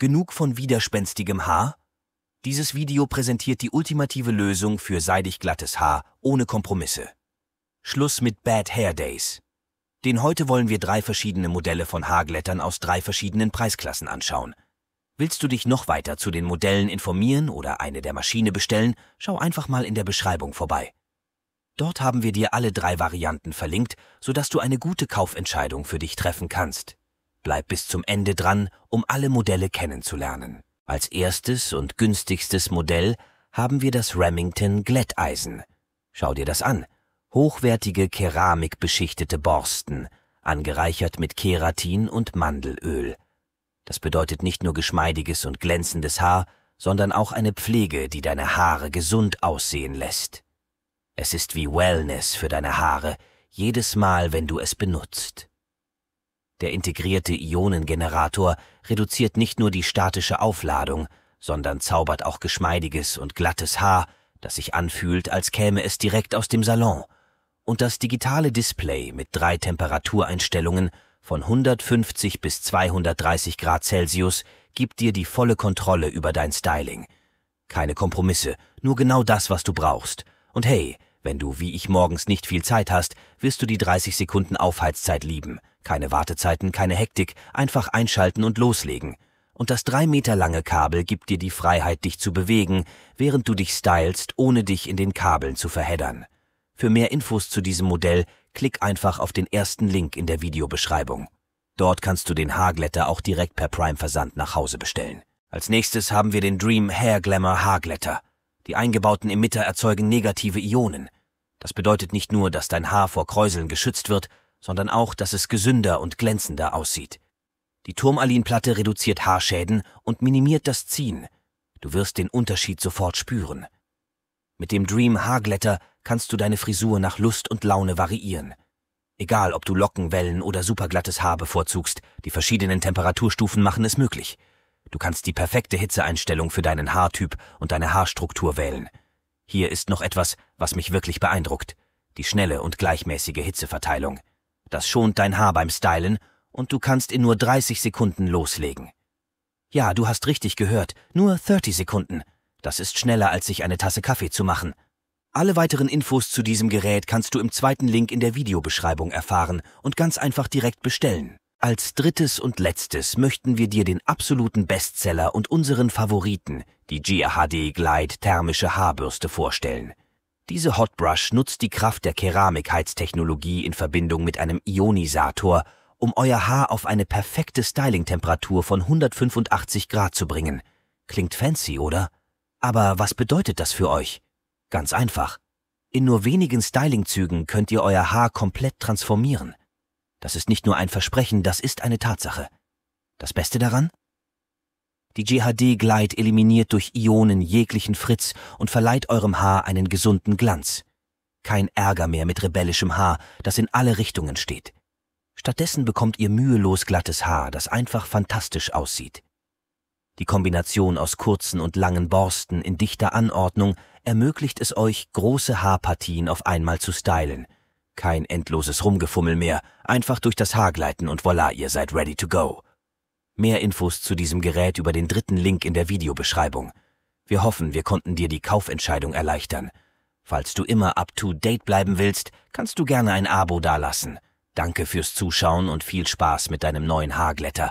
Genug von widerspenstigem Haar? Dieses Video präsentiert die ultimative Lösung für seidig glattes Haar ohne Kompromisse. Schluss mit Bad Hair Days. Den heute wollen wir drei verschiedene Modelle von Haarglättern aus drei verschiedenen Preisklassen anschauen. Willst du dich noch weiter zu den Modellen informieren oder eine der Maschine bestellen, schau einfach mal in der Beschreibung vorbei. Dort haben wir dir alle drei Varianten verlinkt, sodass du eine gute Kaufentscheidung für dich treffen kannst. Bleib bis zum Ende dran, um alle Modelle kennenzulernen. Als erstes und günstigstes Modell haben wir das Remington Glätteisen. Schau dir das an. Hochwertige keramikbeschichtete Borsten, angereichert mit Keratin und Mandelöl. Das bedeutet nicht nur geschmeidiges und glänzendes Haar, sondern auch eine Pflege, die deine Haare gesund aussehen lässt. Es ist wie Wellness für deine Haare, jedes Mal, wenn du es benutzt. Der integrierte Ionengenerator reduziert nicht nur die statische Aufladung, sondern zaubert auch geschmeidiges und glattes Haar, das sich anfühlt, als käme es direkt aus dem Salon. Und das digitale Display mit drei Temperatureinstellungen von 150 bis 230 Grad Celsius gibt dir die volle Kontrolle über dein Styling. Keine Kompromisse, nur genau das, was du brauchst. Und hey, wenn du wie ich morgens nicht viel Zeit hast, wirst du die 30 Sekunden Aufheizzeit lieben. Keine Wartezeiten, keine Hektik, einfach einschalten und loslegen. Und das drei Meter lange Kabel gibt dir die Freiheit, dich zu bewegen, während du dich stylst, ohne dich in den Kabeln zu verheddern. Für mehr Infos zu diesem Modell klick einfach auf den ersten Link in der Videobeschreibung. Dort kannst du den Haarglätter auch direkt per Prime-Versand nach Hause bestellen. Als nächstes haben wir den Dream Hair Glamour Haarglätter. Die eingebauten Emitter erzeugen negative Ionen. Das bedeutet nicht nur, dass dein Haar vor Kräuseln geschützt wird, sondern auch, dass es gesünder und glänzender aussieht. Die Turmalinplatte reduziert Haarschäden und minimiert das Ziehen. Du wirst den Unterschied sofort spüren. Mit dem Dream Haarglätter kannst du deine Frisur nach Lust und Laune variieren. Egal, ob du Lockenwellen oder superglattes Haar bevorzugst, die verschiedenen Temperaturstufen machen es möglich. Du kannst die perfekte Hitzeeinstellung für deinen Haartyp und deine Haarstruktur wählen. Hier ist noch etwas, was mich wirklich beeindruckt. Die schnelle und gleichmäßige Hitzeverteilung. Das schont dein Haar beim Stylen und du kannst in nur 30 Sekunden loslegen. Ja, du hast richtig gehört, nur 30 Sekunden. Das ist schneller, als sich eine Tasse Kaffee zu machen. Alle weiteren Infos zu diesem Gerät kannst du im zweiten Link in der Videobeschreibung erfahren und ganz einfach direkt bestellen. Als drittes und letztes möchten wir dir den absoluten Bestseller und unseren Favoriten, die GHD Glide thermische Haarbürste vorstellen. Diese Hotbrush nutzt die Kraft der Keramikheiztechnologie in Verbindung mit einem Ionisator, um euer Haar auf eine perfekte Styling-Temperatur von 185 Grad zu bringen. Klingt fancy, oder? Aber was bedeutet das für euch? Ganz einfach. In nur wenigen Stylingzügen könnt ihr euer Haar komplett transformieren. Das ist nicht nur ein Versprechen, das ist eine Tatsache. Das Beste daran? Die GHD gleit eliminiert durch Ionen jeglichen Fritz und verleiht eurem Haar einen gesunden Glanz. Kein Ärger mehr mit rebellischem Haar, das in alle Richtungen steht. Stattdessen bekommt ihr mühelos glattes Haar, das einfach fantastisch aussieht. Die Kombination aus kurzen und langen Borsten in dichter Anordnung ermöglicht es euch, große Haarpartien auf einmal zu stylen. Kein endloses Rumgefummel mehr, einfach durch das Haar gleiten und voilà, ihr seid ready to go. Mehr Infos zu diesem Gerät über den dritten Link in der Videobeschreibung. Wir hoffen, wir konnten dir die Kaufentscheidung erleichtern. Falls du immer up-to-date bleiben willst, kannst du gerne ein Abo dalassen. Danke fürs Zuschauen und viel Spaß mit deinem neuen Haarglätter.